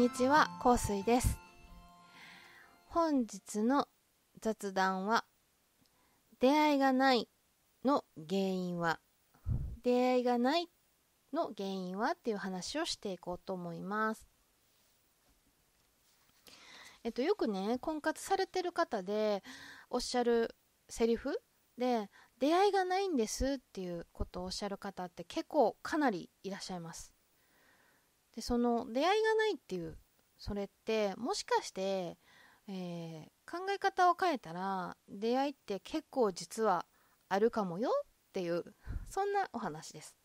にちは、香水です。本日の雑談は、出会いがないの原因は、出会いがないの原因はっていう話をしていこうと思います。えっと、よくね、婚活されてる方でおっしゃるセリフで、出会いがないんですっていうことをおっしゃる方って結構かなりいらっしゃいます。でその出会いがないっていうそれってもしかして、えー、考え方を変えたら出会いって結構実はあるかもよっていうそんなお話です。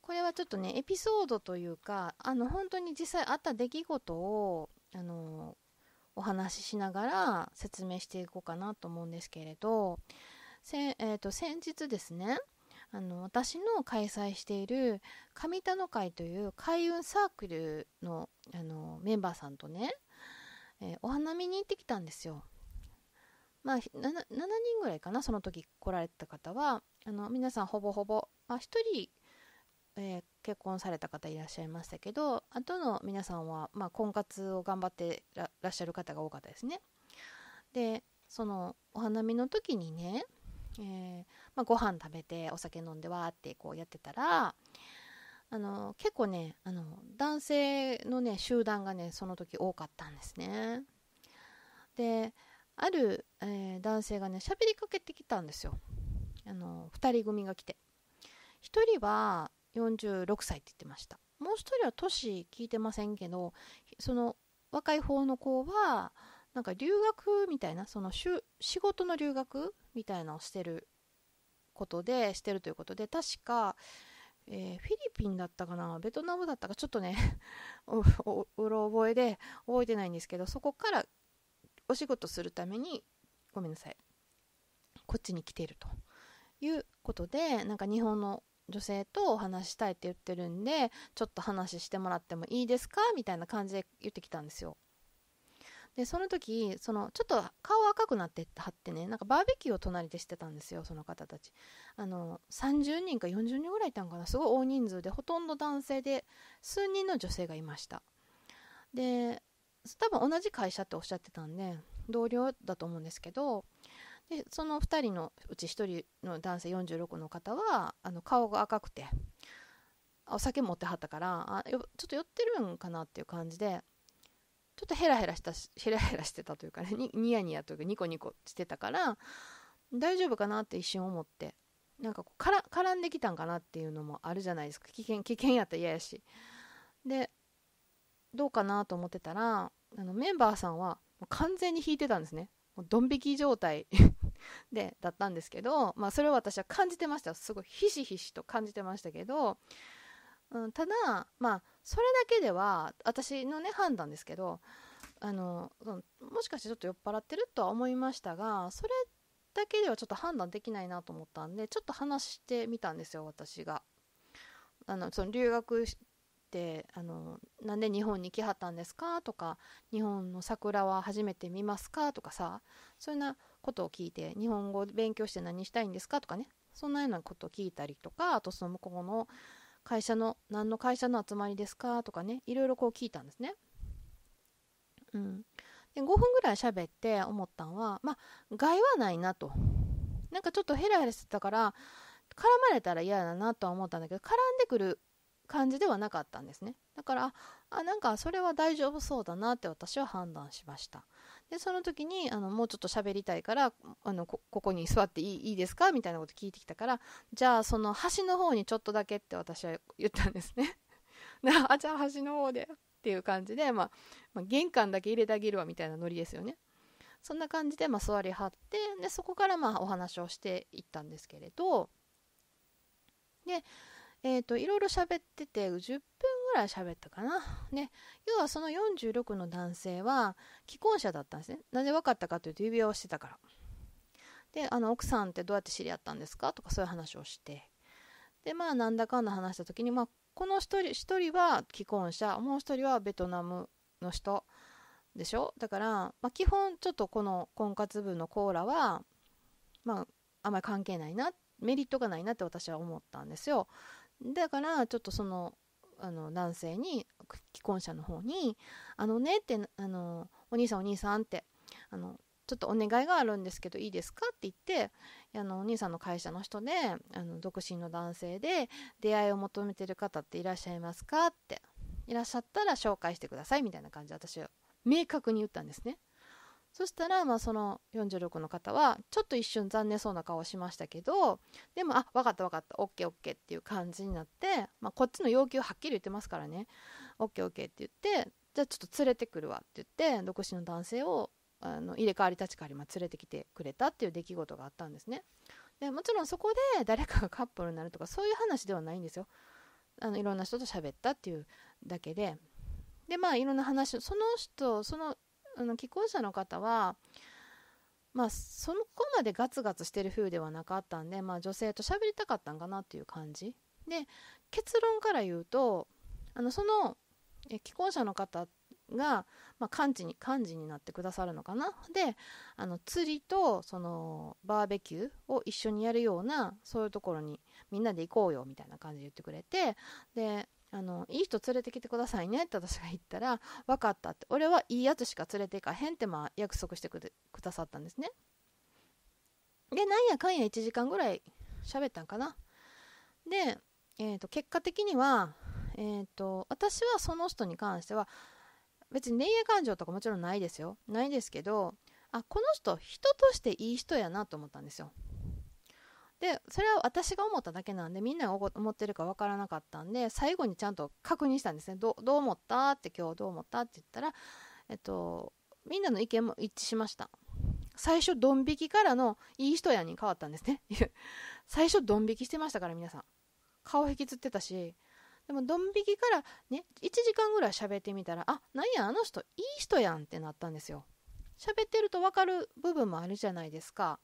これはちょっとねエピソードというかあの本当に実際あった出来事をあのお話ししながら説明していこうかなと思うんですけれど、えー、と先日ですねあの私の開催している上田の会という開運サークルのあのメンバーさんとね、えー、お花見に行ってきたんですよ。まあ、7, 7人ぐらいかなその時来られた方はあの皆さんほぼほぼ、まあ、1人、えー、結婚された方いらっしゃいましたけどあとの皆さんは、まあ、婚活を頑張ってらっしゃる方が多かったですね。でそのお花見の時にねえーまあ、ご飯食べてお酒飲んでわーってこうやってたらあの結構ねあの男性のね集団がねその時多かったんですねである、えー、男性がね喋りかけてきたんですよあの2人組が来て1人は46歳って言ってましたもう1人は年聞いてませんけどその若い方の子はなんか留学みたいなその仕事の留学みたいなのをしてることで、してるということで、確か、えー、フィリピンだったかな、ベトナムだったか、ちょっとねう、うろ覚えで覚えてないんですけど、そこからお仕事するために、ごめんなさい、こっちに来ているということで、なんか日本の女性とお話したいって言ってるんで、ちょっと話してもらってもいいですかみたいな感じで言ってきたんですよ。でその時そのちょっと顔赤くなってはってねなんかバーベキューを隣でしてたんですよその方たちあの30人か40人ぐらいいたんかなすごい大人数でほとんど男性で数人の女性がいましたで多分同じ会社っておっしゃってたんで同僚だと思うんですけどでその2人のうち1人の男性46の方はあの顔が赤くてお酒持ってはったからあちょっと寄ってるんかなっていう感じでちょっとヘラヘラしたヘラヘラしてたというかねニヤニヤというかニコニコしてたから大丈夫かなって一瞬思ってなんかこうから絡んできたんかなっていうのもあるじゃないですか危険危険やったら嫌やしでどうかなと思ってたらあのメンバーさんは完全に引いてたんですねもうドン引き状態 でだったんですけど、まあ、それを私は感じてましたすごいひしひしと感じてましたけどうん、ただまあそれだけでは私のね判断ですけどあのもしかしてちょっと酔っ払ってるとは思いましたがそれだけではちょっと判断できないなと思ったんでちょっと話してみたんですよ私が。あのその留学してあのなんで日本に来はったんですかとか日本の桜は初めて見ますかとかさそんなことを聞いて日本語勉強して何したいんですかとかねそんなようなことを聞いたりとかあとその向こうの会社の何の会社の集まりですかとかねいろいろこう聞いたんですね。うん、で5分ぐらい喋って思ったんはまあ害はないなとなんかちょっとヘラヘラしてたから絡まれたら嫌だなとは思ったんだけど絡んでくる感じではなかったんですねだからあなんかそれは大丈夫そうだなって私は判断しましたでその時にあのもうちょっと喋りたいからあのここに座っていいいいですかみたいなこと聞いてきたからじゃあその端の方にちょっとだけって私は言ったんですね。あじゃあ端の方でっていう感じで、まあ、まあ、玄関だけ入れてあげるわみたいなノリですよね。そんな感じで、まあ、座りはってでそこからまあお話をしていったんですけれどで、えーと、といろいろ喋ってて10分らい喋ったかな。ね。要はその46の男性は既婚者だったんですね。なぜ分かったかというと指輪をしてたから。で、あの、奥さんってどうやって知り合ったんですかとかそういう話をして。で、まあ、なんだかんだ話した時に、まあ、この一人、人は既婚者、もう一人はベトナムの人でしょだから、まあ、基本ちょっとこの婚活部のコーラは、まあ、あんまり関係ないな、メリットがないなって私は思ったんですよ。だから、ちょっとそのあの男性に既婚者の方に「あのね」ってあの「お兄さんお兄さん」ってあの「ちょっとお願いがあるんですけどいいですか?」って言ってあのお兄さんの会社の人であの独身の男性で出会いを求めてる方っていらっしゃいますかっていらっしゃったら紹介してくださいみたいな感じで私は明確に言ったんですね。そしたら、まあ、その46の方はちょっと一瞬残念そうな顔をしましたけどでもあ分かった分かった OKOK っていう感じになって、まあ、こっちの要求はっきり言ってますからね OKOK って言ってじゃあちょっと連れてくるわって言って独身の男性をあの入れ替わり立ち替わり、まあ、連れてきてくれたっていう出来事があったんですねでもちろんそこで誰かがカップルになるとかそういう話ではないんですよあのいろんな人と喋ったっていうだけででまあいろんな話その人そのあの既婚者の方はまあそこまでガツガツしてる風ではなかったんで、まあ、女性と喋りたかったんかなっていう感じで結論から言うとあのそのえ既婚者の方が、まあ、幹事に幹事になってくださるのかなであの釣りとそのバーベキューを一緒にやるようなそういうところにみんなで行こうよみたいな感じで言ってくれてであのいい人連れてきてくださいねって私が言ったら分かったって俺はいいやつしか連れていかへんってまあ約束してくださったんですねでなんやかんや1時間ぐらい喋ったんかなで、えー、と結果的には、えーと、と私はその人に関しては別に恋愛感情とかもちろんないですよないですけどあこの人人としていい人やなと思ったんですよでそれは私が思っただけなんでみんなが思ってるか分からなかったんで最後にちゃんと確認したんですねどどう思ったって今日どう思ったって言ったら、えっと、みんなの意見も一致しました最初ドン引きからのいい人やに変わったんですね 最初ドン引きしてましたから皆さん顔引きつってたしでもドン引きからね1時間ぐらい喋ってみたらあなんやあの人いい人やんってなったんですよ喋ってると分かる部分もあるじゃないですか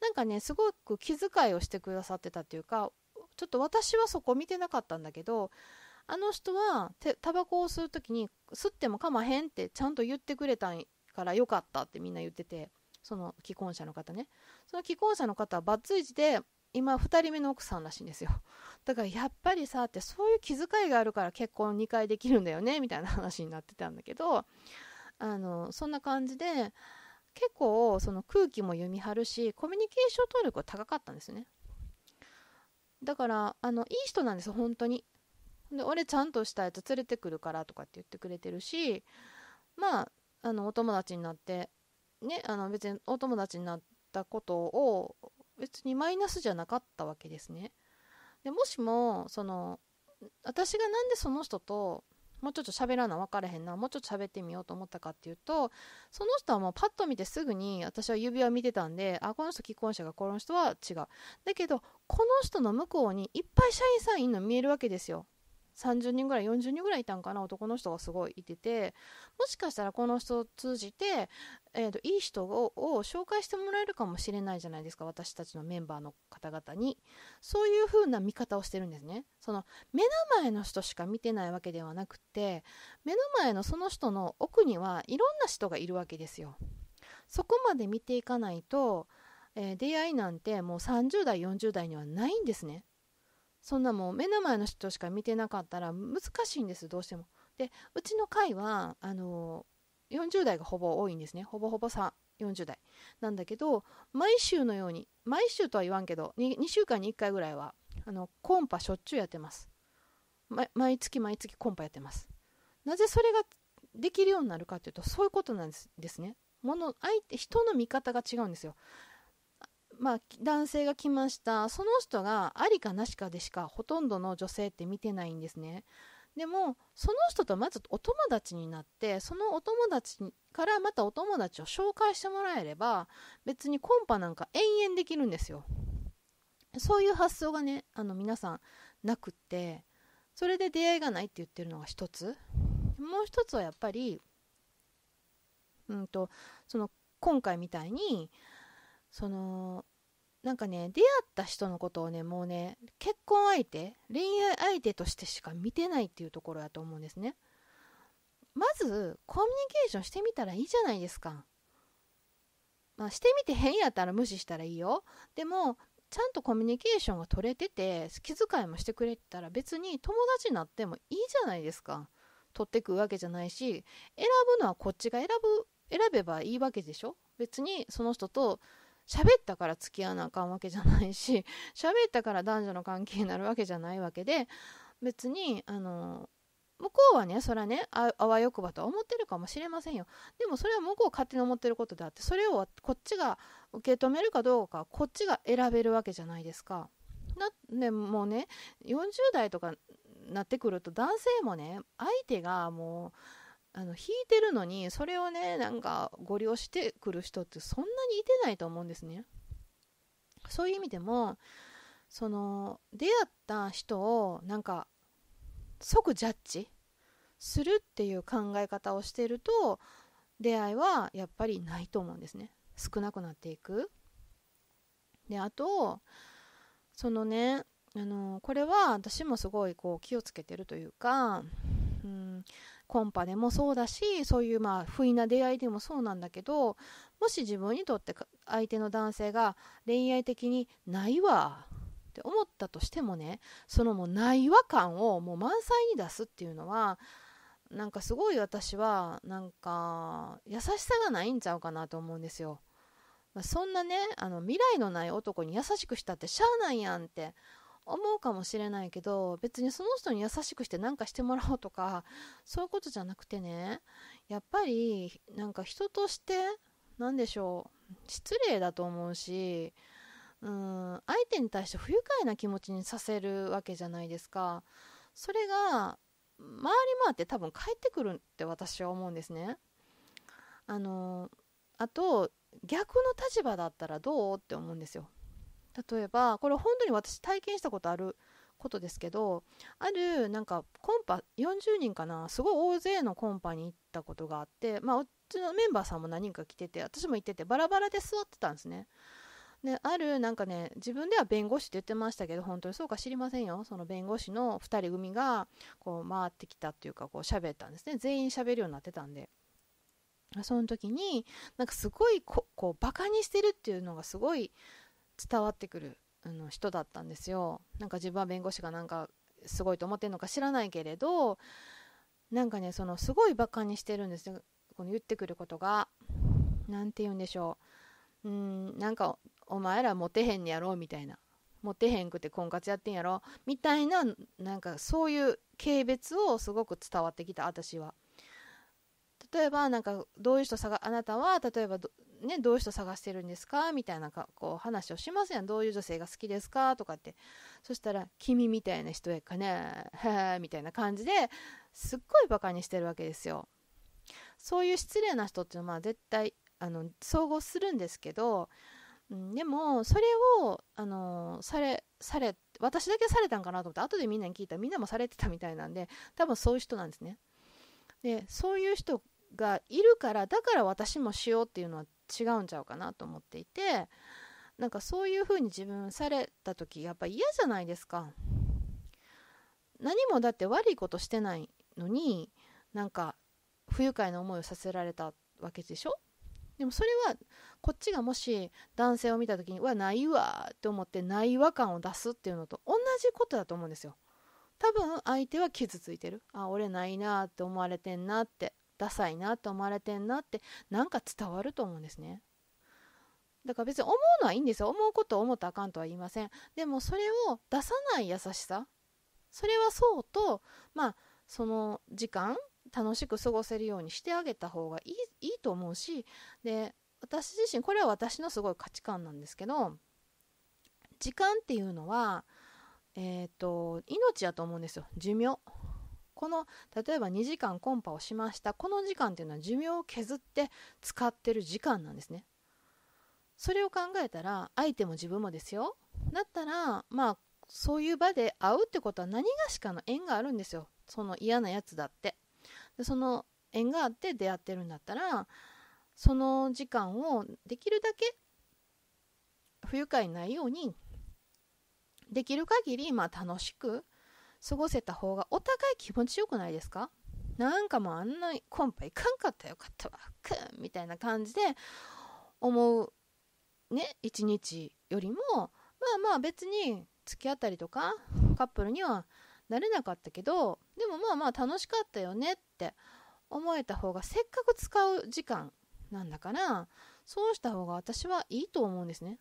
なんかねすごく気遣いをしてくださってたっていうかちょっと私はそこ見てなかったんだけどあの人はタバコを吸う時に吸ってもかまへんってちゃんと言ってくれたからよかったってみんな言っててその既婚者の方ねその既婚者の方はバツイチで今2人目の奥さんらしいんですよだからやっぱりさってそういう気遣いがあるから結婚2回できるんだよねみたいな話になってたんだけどあのそんな感じで結構その空気も読み張るしコミュニケーション能力が高かったんですねだからあのいい人なんです本当にで俺ちゃんとしたやつ連れてくるからとかって言ってくれてるしまああのお友達になってねあの別にお友達になったことを別にマイナスじゃなかったわけですねでもしもその私が何でその人ともうちょっと喋らな分からへんなもうちょっと喋ってみようと思ったかっていうとその人はもうパッと見てすぐに私は指輪見てたんであこの人既婚者がこの人は違うだけどこの人の向こうにいっぱい社員さんいるの見えるわけですよ30人ぐらい40人ぐらいいたんかな男の人がすごいいててもしかしたらこの人を通じて、えーと、いい人を紹介してもらえるかもしれないじゃないですか私たちのメンバーの方々にそういう風な見方をしてるんですねその目の前の人しか見てないわけではなくて目の前のその人の奥にはいろんな人がいるわけですよそこまで見ていかないと、えー、出会いなんてもう30代40代にはないんですねそんなもう目の前の人しか見てなかったら難しいんですどうしても。でうちの会はあの40代がほぼ多いんですねほぼほぼ40代なんだけど毎週のように毎週とは言わんけど 2, 2週間に1回ぐらいはあのコンパしょっちゅうやってます、毎月毎月コンパやってますなぜそれができるようになるかというとそういうことなんですねもの相手人の見方が違うんですよまあ、男性が来ましたその人がありかなしかでしかほとんどの女性って見てないんですねでもその人とまずお友達になってそのお友達からまたお友達を紹介してもらえれば別にコンパなんか延々できるんですよそういう発想がねあの皆さんなくってそれで出会いがないって言ってるのが一つもう一つはやっぱりうんとその今回みたいにそのなんかね出会った人のことをねもうね結婚相手恋愛相手としてしか見てないっていうところだと思うんですねまずコミュニケーションしてみたらいいじゃないですか、まあ、してみて変やったら無視したらいいよでもちゃんとコミュニケーションが取れてて気遣いもしてくれてたら別に友達になってもいいじゃないですか取ってくわけじゃないし選ぶのはこっちが選ぶ選べばいいわけでしょ別にその人と喋ったから付き合わなあかんわけじゃないし 喋ったから男女の関係になるわけじゃないわけで別にあの向こうはねそれはねあわよくばとは思ってるかもしれませんよでもそれは向こう勝手に思ってることであってそれをこっちが受け止めるかどうかこっちが選べるわけじゃないですか。なでもうね40代とかなってくると男性もね相手がもうあの弾いてるのにそれをねなんかご利用してくる人ってそんなにいてないと思うんですね。そういう意味でもその出会った人をなんか即ジャッジするっていう考え方をしてると出会いはやっぱりないと思うんですね少なくなっていくであとそのねあのこれは私もすごいこう気をつけてるというか、うん、コンパでもそうだしそういうまあ不意な出会いでもそうなんだけどもし自分にとって相手の男性が恋愛的にないわって思ったとしてもねそのもうないわ感をもう満載に出すっていうのはなんかすごい私はなんか優しさがないんちゃうかなと思うんですよ。そんなねあの未来のない男に優しくしたってしゃあないやんって思うかもしれないけど別にその人に優しくして何かしてもらおうとかそういうことじゃなくてねやっぱりなんか人として何でしょう失礼だと思うしうん相手に対して不愉快な気持ちにさせるわけじゃないですかそれが回り回って多分返ってくるって私は思うんですねあのあと逆の立場だったらどうって思うんですよ例えばこれ本当に私体験したことあることですけどあるなんかコンパ40人かなすごい大勢のコンパに行ったことがあってまあうちのメンバーさんも何人か来てて私も行っててバラバラで座ってたんですね。であるなんかね自分では弁護士って言ってましたけど本当にそうか知りませんよその弁護士の2人組がこう回ってきたっていうかこう喋ったんですね全員喋るようになってたんで。その時になんかすごいここうバカにしてるっていうのがすごい伝わってくるあの人だったんですよなんか自分は弁護士がなんかすごいと思ってるのか知らないけれどなんかねそのすごいバカにしてるんですよこの言ってくることが何て言うんでしょううんなんかお前らモテへんのやろみたいなモテへんくて婚活やってんやろみたいななんかそういう軽蔑をすごく伝わってきた私は例えばなんかどういう人あなたは例えばね、どういう人探してるんですかみたいなかこう話をしますやん。どういう女性が好きですかとかって。そしたら、君みたいな人やかねみたいな感じですっごいバカにしてるわけですよ。そういう失礼な人っていうのは絶対あの総合するんですけど、でもそれをあのされされ私だけされたんかなと思って後でみんなに聞いたらみんなもされてたみたいなんで多分そういう人なんですね。でそういう人がいるからだから私もしようっていうのは違うんちゃうかなと思っていてなんかそういうふうに自分された時やっぱ嫌じゃないですか何もだって悪いことしてないのになんか不愉快な思いをさせられたわけでしょでもそれはこっちがもし男性を見た時に「わないわ」って思ってない和感を出すっていうのと同じことだと思うんですよ。多分相手は傷ついてるあ俺ないなって思われてんなってダサいなって思われてんなってなんか伝わると思うんですね。だから別に思うのはいいんですよ思うことを思ったらあかんとは言いませんでもそれを出さない優しさそれはそうとまあその時間楽しく過ごせるようにしてあげた方がいいいいと思うしで私自身これは私のすごい価値観なんですけど時間っていうのはえっ、ー、と命やと思うんですよ寿命この例えば2時間コンパをしましたこの時間っていうのは寿命を削って使ってる時間なんですねそれを考えたら相手も自分もですよだったらまあそういう場で会うってことは何がしかの縁があるんですよその嫌なやつだってでその縁があって出会ってるんだったらその時間をできるだけ不愉快ないようにできる限りまあ楽しく過ごせた方がお互い気持ちよくないですかなんかもうあんなコンパ行かんかったよかったわくんみたいな感じで思うね一日よりもまあまあ別に付き合ったりとかカップルにはなれなかったけどでもまあまあ楽しかったよねって思えた方がせっかく使う時間なんだからそうした方が私はいいと思うんですね。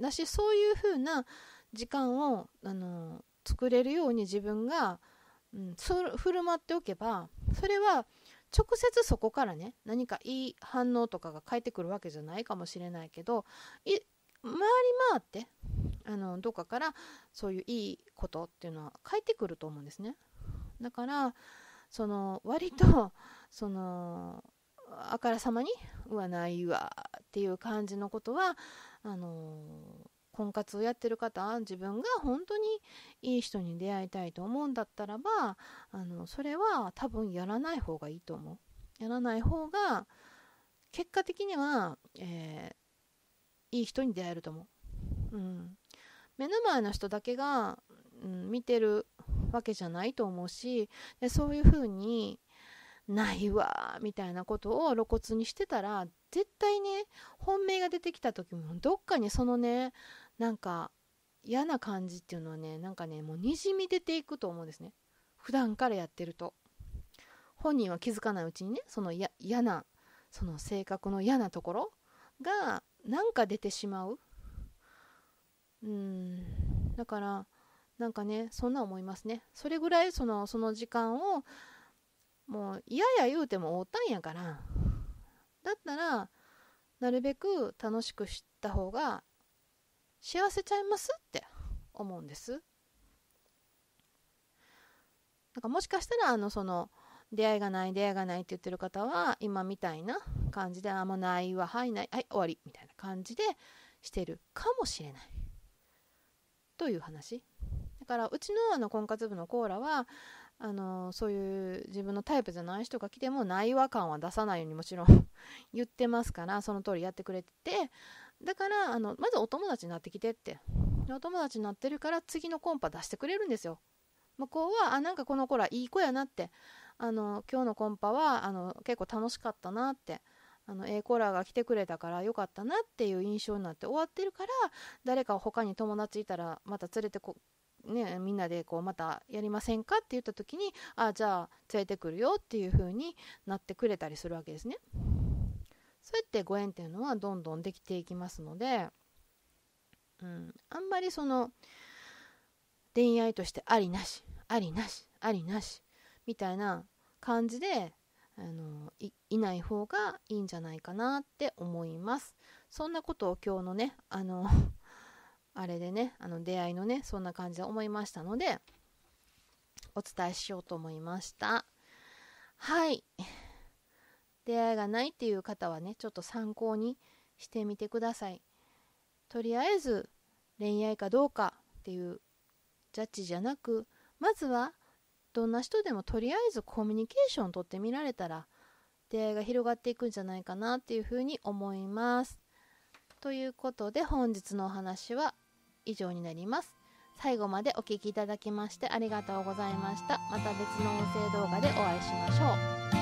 だしそういう風な時間をあの作れるように自分が、うん、振る舞っておけばそれは直接そこからね何かいい反応とかが返ってくるわけじゃないかもしれないけどい回り回ってあのどっかからそういういいことっていうのは返ってくると思うんですね。だからその割とそのあからさまに「うわないわ」っていう感じのことはあの婚活をやってる方自分が本当にいい人に出会いたいと思うんだったらばあのそれは多分やらない方がいいと思うやらない方が結果的には、えー、いい人に出会えると思う、うん、目の前の人だけが、うん、見てるわけじゃないと思うしでそういうふうにないわみたいなことを露骨にしてたら絶対ね本命が出てきた時もどっかにそのねなんか嫌な感じっていうのはねなんかねもうにじみ出ていくと思うんですね普段からやってると本人は気づかないうちにねその嫌なその性格の嫌なところがなんか出てしまううんだからなんかねそんな思いますねそれぐらいそのその時間をもう嫌や言うてもおったんやからだったらなるべく楽しくした方が幸せちゃいますって思うんです。なんかもしかしたらあのその出会いがない出会いがないって言ってる方は今みたいな感じであんまないははいないはい終わりみたいな感じでしてるかもしれないという話だからうちのあの婚活部のコーラはあのそういう自分のタイプじゃない人が来てもない和感は出さないようにもちろん 言ってますからその通りやってくれててだからあのまずお友達になってきてってお友達になってるから次のコンパ出してくれるんですよ向こうはあなんかこの子らいい子やなってあの今日のコンパはあの結構楽しかったなってあの A コラが来てくれたからよかったなっていう印象になって終わってるから誰か他に友達いたらまた連れてこね、みんなでこうまたやりませんかって言った時にあじゃあ連れてくるよっていう風になってくれたりするわけですね。そうやってご縁っていうのはどんどんできていきますので、うん、あんまりその恋愛としてありなしありなしありなしみたいな感じであのいない方がいいんじゃないかなって思いますそんなことを今日のねあの あれでねあの出会いのねそんな感じで思いましたのでお伝えしようと思いましたはい出会いがないっていう方はねちょっと参考にしてみてくださいとりあえず恋愛かどうかっていうジャッジじゃなくまずはどんな人でもとりあえずコミュニケーション取ってみられたら出会いが広がっていくんじゃないかなっていうふうに思いますということで本日のお話は以上になります最後までお聴きいただきましてありがとうございましたまた別の音声動画でお会いしましょう